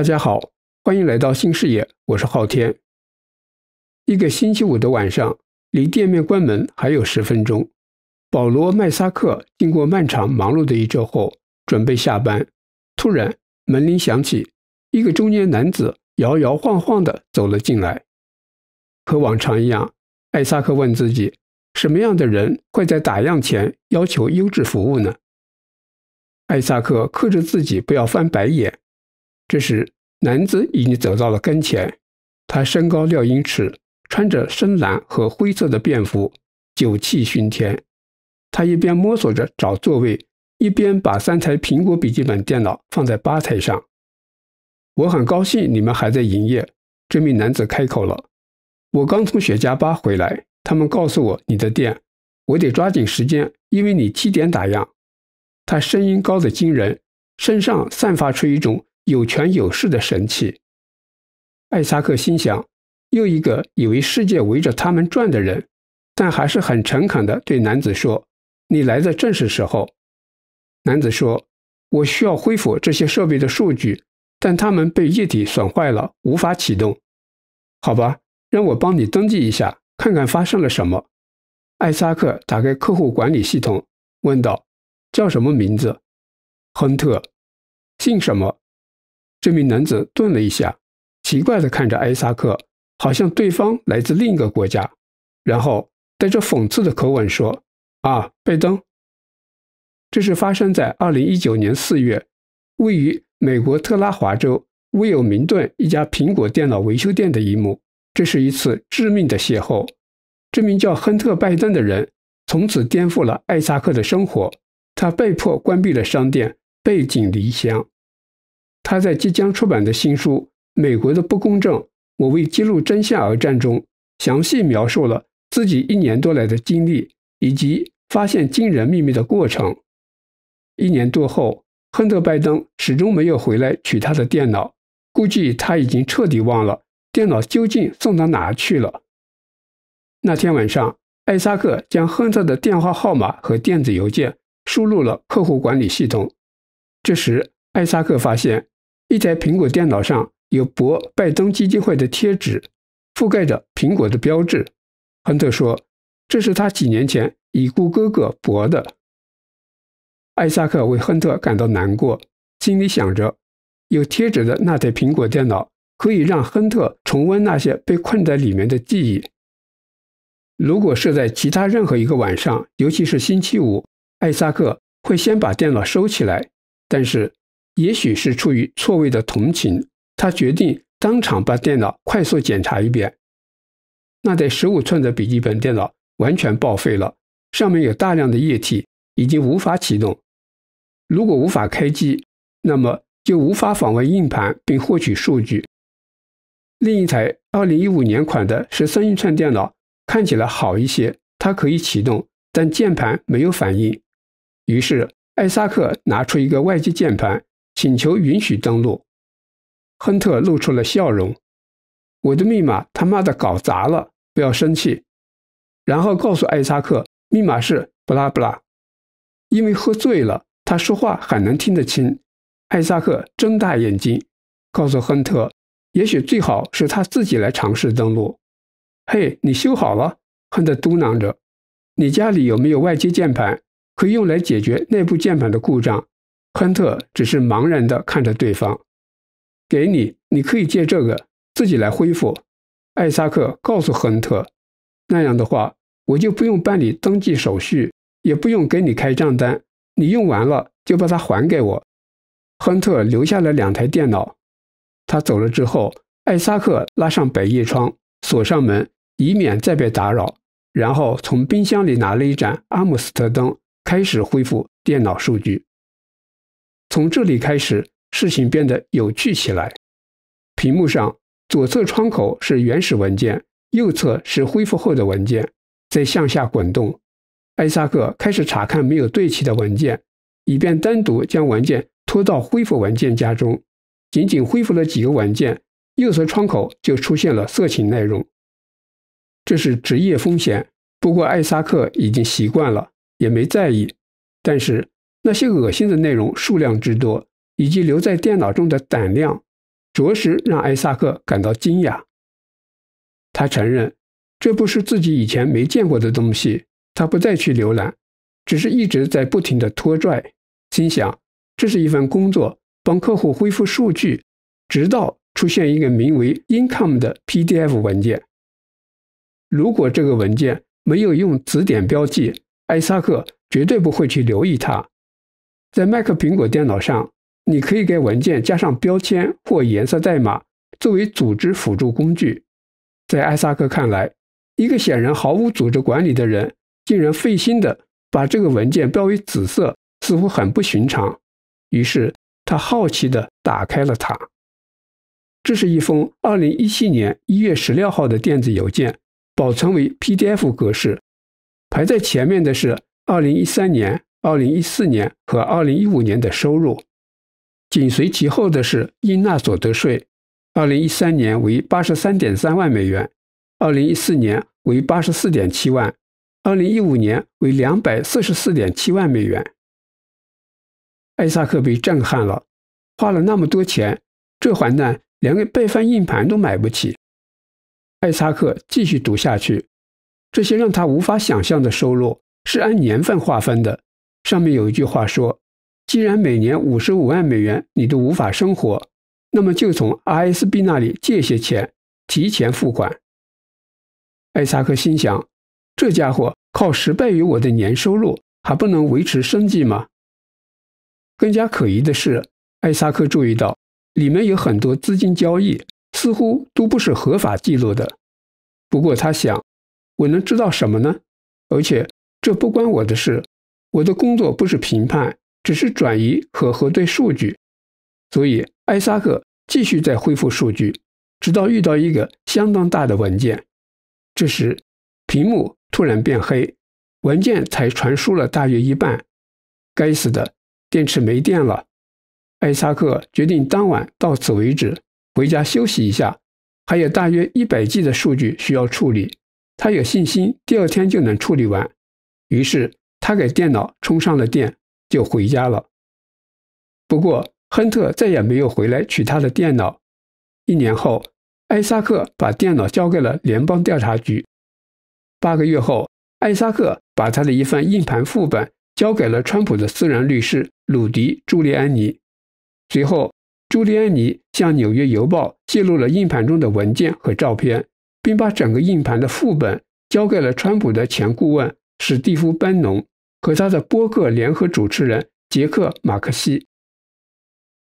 大家好，欢迎来到新视野，我是昊天。一个星期五的晚上，离店面关门还有十分钟，保罗·麦萨克经过漫长忙碌的一周后准备下班，突然门铃响起，一个中年男子摇摇晃晃地走了进来。和往常一样，艾萨克问自己：什么样的人会在打烊前要求优质服务呢？艾萨克克制自己不要翻白眼。这时，男子已经走到了跟前，他身高六英尺，穿着深蓝和灰色的便服，酒气熏天。他一边摸索着找座位，一边把三台苹果笔记本电脑放在吧台上。我很高兴你们还在营业，这名男子开口了。我刚从雪茄吧回来，他们告诉我你的店，我得抓紧时间，因为你七点打烊。他声音高得惊人，身上散发出一种。有权有势的神器，艾萨克心想，又一个以为世界围着他们转的人，但还是很诚恳的对男子说：“你来的正是时候。”男子说：“我需要恢复这些设备的数据，但他们被液体损坏了，无法启动。好吧，让我帮你登记一下，看看发生了什么。”艾萨克打开客户管理系统，问道：“叫什么名字？亨特，姓什么？”这名男子顿了一下，奇怪地看着艾萨克，好像对方来自另一个国家，然后带着讽刺的口吻说：“啊，拜登。”这是发生在二零一九年四月，位于美国特拉华州威尔明顿一家苹果电脑维修店的一幕。这是一次致命的邂逅。这名叫亨特·拜登的人，从此颠覆了艾萨克的生活。他被迫关闭了商店，背井离乡。他在即将出版的新书《美国的不公正：我为揭露真相而战》中，详细描述了自己一年多来的经历以及发现惊人秘密的过程。一年多后，亨特·拜登始终没有回来取他的电脑，估计他已经彻底忘了电脑究竟送到哪去了。那天晚上，艾萨克将亨特的电话号码和电子邮件输入了客户管理系统，这时艾萨克发现。一台苹果电脑上有博拜登基金会的贴纸，覆盖着苹果的标志。亨特说：“这是他几年前已故哥哥博的。”艾萨克为亨特感到难过，心里想着：有贴纸的那台苹果电脑可以让亨特重温那些被困在里面的记忆。如果是在其他任何一个晚上，尤其是星期五，艾萨克会先把电脑收起来。但是，也许是出于错位的同情，他决定当场把电脑快速检查一遍。那台15寸的笔记本电脑完全报废了，上面有大量的液体，已经无法启动。如果无法开机，那么就无法访问硬盘并获取数据。另一台2015年款的13英寸电脑看起来好一些，它可以启动，但键盘没有反应。于是艾萨克拿出一个外接键盘。请求允许登录，亨特露出了笑容。我的密码他妈的搞砸了，不要生气。然后告诉艾萨克，密码是布拉布拉。因为喝醉了，他说话很难听得清。艾萨克睁大眼睛，告诉亨特，也许最好是他自己来尝试登录。嘿，你修好了？亨特嘟囔着。你家里有没有外接键盘，可以用来解决内部键盘的故障？亨特只是茫然地看着对方。“给你，你可以借这个自己来恢复。”艾萨克告诉亨特，“那样的话，我就不用办理登记手续，也不用给你开账单。你用完了就把它还给我。”亨特留下了两台电脑。他走了之后，艾萨克拉上百叶窗，锁上门，以免再被打扰。然后从冰箱里拿了一盏阿姆斯特灯，开始恢复电脑数据。从这里开始，事情变得有趣起来。屏幕上左侧窗口是原始文件，右侧是恢复后的文件。再向下滚动，艾萨克开始查看没有对齐的文件，以便单独将文件拖到恢复文件夹中。仅仅恢复了几个文件，右侧窗口就出现了色情内容。这是职业风险，不过艾萨克已经习惯了，也没在意。但是。那些恶心的内容数量之多，以及留在电脑中的胆量，着实让艾萨克感到惊讶。他承认，这不是自己以前没见过的东西。他不再去浏览，只是一直在不停的拖拽，心想：这是一份工作，帮客户恢复数据，直到出现一个名为 “income” 的 PDF 文件。如果这个文件没有用词典标记，艾萨克绝对不会去留意它。在 Mac 苹果电脑上，你可以给文件加上标签或颜色代码作为组织辅助工具。在艾萨克看来，一个显然毫无组织管理的人竟然费心的把这个文件标为紫色，似乎很不寻常。于是他好奇的打开了它。这是一封2017年1月16号的电子邮件，保存为 PDF 格式。排在前面的是2013年。二零一四年和二零一五年的收入，紧随其后的是应纳所得税。二零一三年为八十三点三万美元，二零一四年为八十四点七万，二零一五年为两百四十四点七万美元。艾萨克被震撼了，花了那么多钱，这还难，连个备份硬盘都买不起。艾萨克继续读下去，这些让他无法想象的收入是按年份划分的。上面有一句话说：“既然每年五十五万美元你都无法生活，那么就从 R S B 那里借些钱，提前付款。”艾萨克心想：“这家伙靠十倍于我的年收入还不能维持生计吗？”更加可疑的是，艾萨克注意到里面有很多资金交易，似乎都不是合法记录的。不过他想：“我能知道什么呢？而且这不关我的事。”我的工作不是评判，只是转移和核对数据。所以，艾萨克继续在恢复数据，直到遇到一个相当大的文件。这时，屏幕突然变黑，文件才传输了大约一半。该死的，电池没电了！艾萨克决定当晚到此为止，回家休息一下。还有大约一百 G 的数据需要处理，他有信心第二天就能处理完。于是。他给电脑充上了电，就回家了。不过，亨特再也没有回来取他的电脑。一年后，艾萨克把电脑交给了联邦调查局。八个月后，艾萨克把他的一份硬盘副本交给了川普的私人律师鲁迪·朱利安尼。随后，朱利安尼向《纽约邮报》记录了硬盘中的文件和照片，并把整个硬盘的副本交给了川普的前顾问史蒂夫·班农。和他的播客联合主持人杰克·马克西。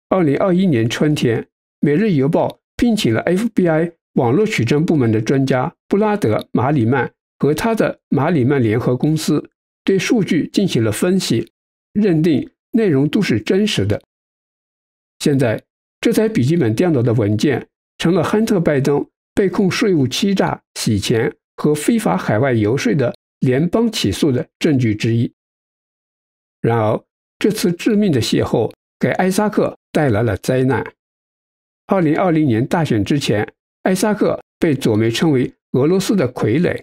二零二一年春天，《每日邮报》聘请了 FBI 网络取证部门的专家布拉德·马里曼和他的马里曼联合公司，对数据进行了分析，认定内容都是真实的。现在，这台笔记本电脑的文件成了亨特·拜登被控税务欺诈、洗钱和非法海外游说的。联邦起诉的证据之一。然而，这次致命的邂逅给艾萨克带来了灾难。2020年大选之前，艾萨克被左媒称为“俄罗斯的傀儡”，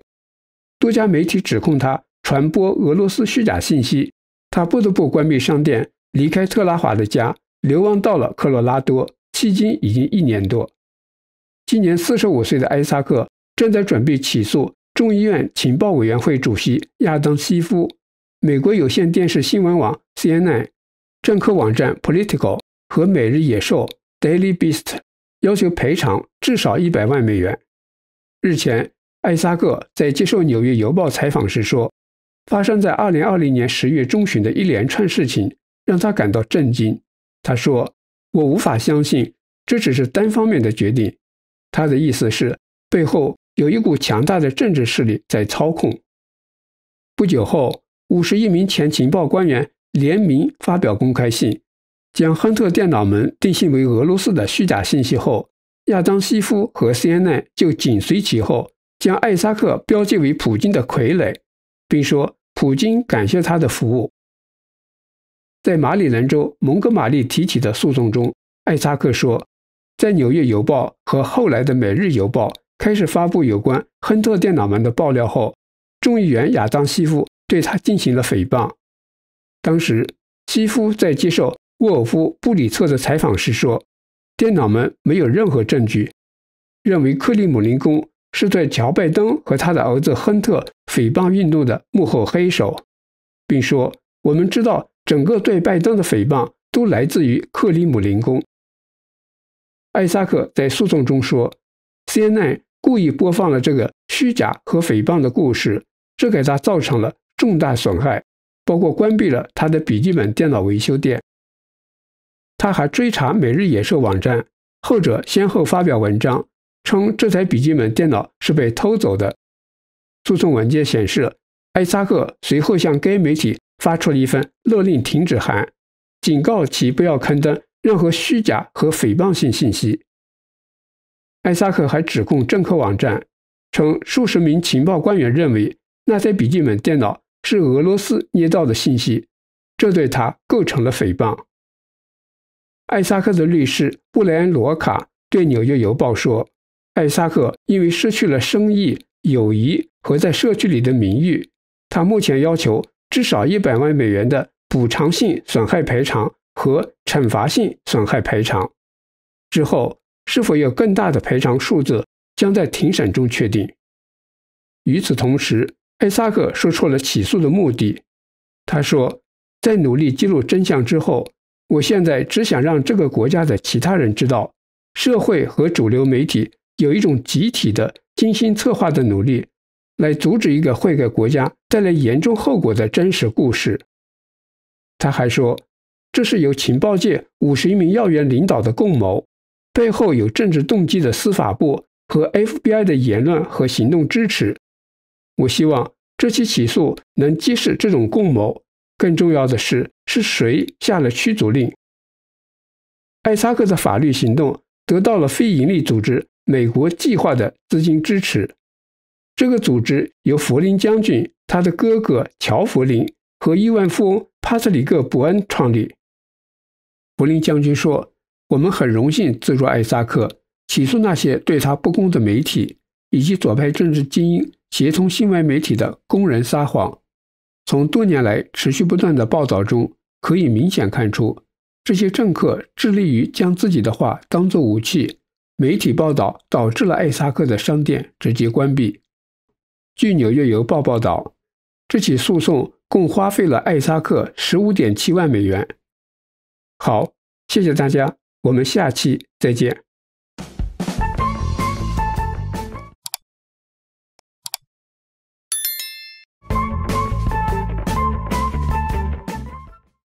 多家媒体指控他传播俄罗斯虚假信息。他不得不关闭商店，离开特拉华的家，流亡到了科罗拉多。迄今已经一年多。今年45岁的艾萨克正在准备起诉。众议院情报委员会主席亚当西夫、美国有线电视新闻网 CNN、政客网站 Political 和每日野兽 Daily Beast 要求赔偿至少一百万美元。日前，艾萨克在接受《纽约邮报》采访时说：“发生在2020年十月中旬的一连串事情让他感到震惊。”他说：“我无法相信这只是单方面的决定。”他的意思是背后。有一股强大的政治势力在操控。不久后，五十一名前情报官员联名发表公开信，将亨特电脑门定性为俄罗斯的虚假信息。后，亚当西夫和 C N N 就紧随其后，将艾萨克标记为普京的傀儡，并说普京感谢他的服务。在马里兰州蒙哥马利提起的诉讼中，艾萨克说，在《纽约邮报》和后来的《每日邮报》。开始发布有关亨特电脑门的爆料后，众议员亚当西夫对他进行了诽谤。当时，西夫在接受沃尔夫布里策的采访时说：“电脑们没有任何证据认为克里姆林宫是对乔拜登和他的儿子亨特诽谤运动的幕后黑手，并说：‘我们知道整个对拜登的诽谤都来自于克里姆林宫。’”艾萨克在诉讼中说 c n n 故意播放了这个虚假和诽谤的故事，这给他造成了重大损害，包括关闭了他的笔记本电脑维修店。他还追查《每日野兽》网站，后者先后发表文章称这台笔记本电脑是被偷走的。诉讼文件显示，艾萨克随后向该媒体发出了一份勒令停止函，警告其不要刊登任何虚假和诽谤性信息。艾萨克还指控政客网站称，数十名情报官员认为那些笔记本电脑是俄罗斯捏造的信息，这对他构成了诽谤。艾萨克的律师布莱恩·罗卡对《纽约邮报》说：“艾萨克因为失去了生意、友谊和在社区里的名誉，他目前要求至少一百万美元的补偿性损害赔偿和惩罚性损害赔偿。”之后。是否有更大的赔偿数字，将在庭审中确定。与此同时，艾萨克说出了起诉的目的。他说，在努力记录真相之后，我现在只想让这个国家的其他人知道，社会和主流媒体有一种集体的精心策划的努力，来阻止一个会给国家带来严重后果的真实故事。他还说，这是由情报界五十一名要员领导的共谋。背后有政治动机的司法部和 FBI 的言论和行动支持。我希望这起起诉能揭示这种共谋。更重要的是，是谁下了驱逐令？艾萨克的法律行动得到了非营利组织“美国计划”的资金支持。这个组织由弗林将军、他的哥哥乔·弗林和亿万富翁帕特里克·伯恩创立。弗林将军说。我们很荣幸资助艾萨克起诉那些对他不公的媒体以及左派政治精英协同新闻媒体的公然撒谎。从多年来持续不断的报道中，可以明显看出，这些政客致力于将自己的话当作武器。媒体报道导致了艾萨克的商店直接关闭。据《纽约邮报》报道，这起诉讼共花费了艾萨克十五点七万美元。好，谢谢大家。我们下期再见。